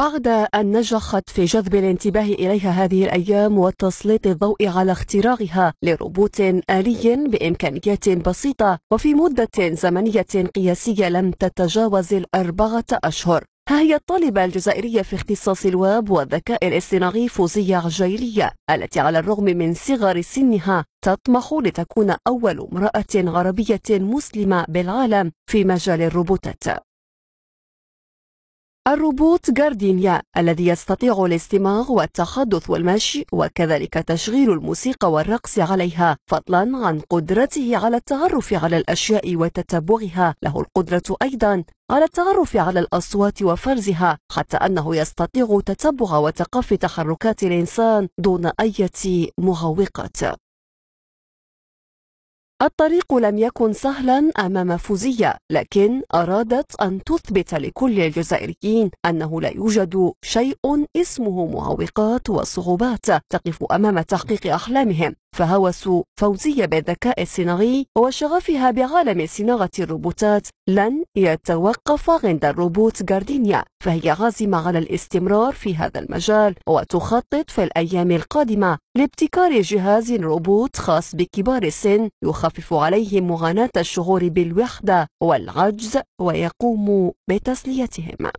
بعد أن نجحت في جذب الانتباه إليها هذه الأيام وتسليط الضوء على اختراعها لروبوت آلي بإمكانيات بسيطة وفي مدة زمنية قياسية لم تتجاوز الأربعة أشهر ها هي الطالبة الجزائرية في اختصاص الواب والذكاء الاصطناعي فوزية عجيلية التي على الرغم من صغر سنها تطمح لتكون أول امرأة عربية مسلمة بالعالم في مجال الروبوتات الروبوت جاردينيا الذي يستطيع الاستماع والتحدث والمشي وكذلك تشغيل الموسيقى والرقص عليها فضلا عن قدرته على التعرف على الأشياء وتتبعها له القدرة أيضا على التعرف على الأصوات وفرزها حتى أنه يستطيع تتبع وتقف تحركات الإنسان دون أي مغوقات الطريق لم يكن سهلا أمام فوزية لكن أرادت أن تثبت لكل الجزائريين أنه لا يوجد شيء اسمه معوقات وصعوبات تقف أمام تحقيق أحلامهم فهوس فوزية بالذكاء الصناعي وشغفها بعالم صناعة الروبوتات لن يتوقف عند الروبوت جاردينيا فهي عازمة على الاستمرار في هذا المجال وتخطط في الأيام القادمة لابتكار جهاز روبوت خاص بكبار السن يخفف عليهم معاناة الشعور بالوحدة والعجز ويقوم بتسليتهم